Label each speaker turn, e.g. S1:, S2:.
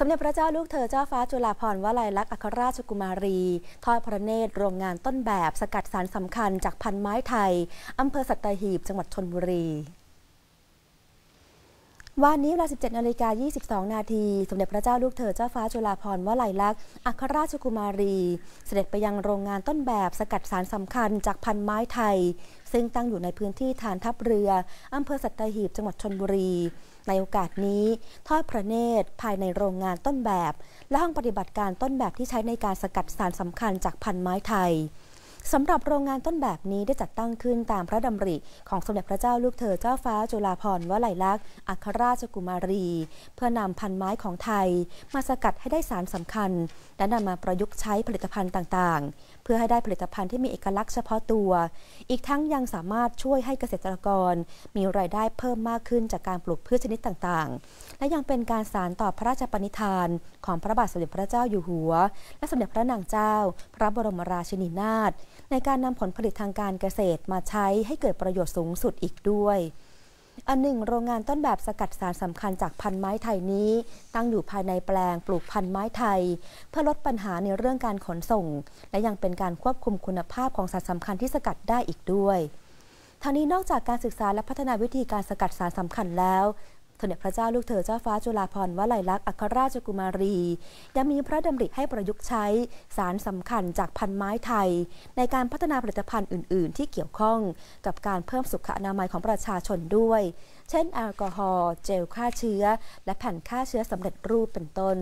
S1: สมเด็จพระเจ้าลูกเธอเจ้าฟ้าจุฬาภรณ์วลัยลักษณ์อัครราชกุมารี ทอดพระเนตรโรงงานต้นแบบสกัดสารสำคัญจากพันไม้ไทย อำเภอสัตหีบ จังหวัดชนบุรีวันนี้เวลา 17นาฬิกา22 นาที สมเด็จพระเจ้าลูกเธอเจ้าฟ้าจุฬาภรณ์วลัยลักษณ์อัครราชกุมารี เสด็จไปยังโรงงานต้นแบบสกัดสารสำคัญจากพันไม้ไทย ซึ่งตั้งอยู่ในพื้นที่ฐานทัพเรืออำเภอสัตหีบจังหวัดชนบุรี ในโอกาสนี้ทอดพระเนตรภายในโรงงานต้นแบบ และห้องปฏิบัติการต้นแบบที่ใช้ในการสกัดสารสำคัญจากพันไม้ไทยสำหรับโรงงานต้นแบบนี้ได้จัดตั้งขึ้นตามพระดำริ ของสมเด็จพระเจ้าลูกเธอเจ้าฟ้าจุฬาภรณ์วลัยลักษณ์อัครราชกุมารี เพื่อนำพันไม้ของไทย มาสกัดให้ได้สารสำคัญ และนำมาประยุกต์ใช้ผลิตภัณฑ์ต่างๆ เพื่อให้ได้ผลิตภัณฑ์ที่มีเอกลักษณ์เฉพาะตัว อีกทั้งยังสามารถช่วยให้เกษตรกร มีรายได้เพิ่มมากขึ้นจากการปลูกพืชชนิดต่างๆ และยังเป็นการสารต่อพระราชปณิธาน ของพระบาทสมเด็จพระเจ้าอยู่หัว และสมเด็จพระนางเจ้าพระบรมราชินีนาถในการนำผลผลิตทางการเกษตรมาใช้ให้เกิดประโยชน์สูงสุดอีกด้วย อันหนึ่ง โรงงานต้นแบบสกัดสารสำคัญจากพันไม้ไทยนี้ ตั้งอยู่ภายในแปลงปลูกพันไม้ไทยเพื่อลดปัญหาในเรื่องการขนส่ง และยังเป็นการควบคุมคุณภาพของสารสำคัญที่สกัดได้อีกด้วยทางนี้นอกจากการศึกษาและพัฒนาวิธีการสกัดสารสำคัญแล้วสมเด็จพระเจ้าลูกเธอเจ้าฟ้าจุฬาภรณ์วลัยลักษณ์อัครราชกุมารียังมีพระดำริให้ประยุกต์ใช้สารสำคัญจากพันไม้ไทย ในการพัฒนาผลิตภัณฑ์อื่นๆ ที่เกี่ยวข้องกับการเพิ่มสุขอนามัยของประชาชนด้วย เช่น แอลกอฮอล์เจลฆ่าเชื้อ และแผ่นฆ่าเชื้อสำเร็จรูปเป็นต้น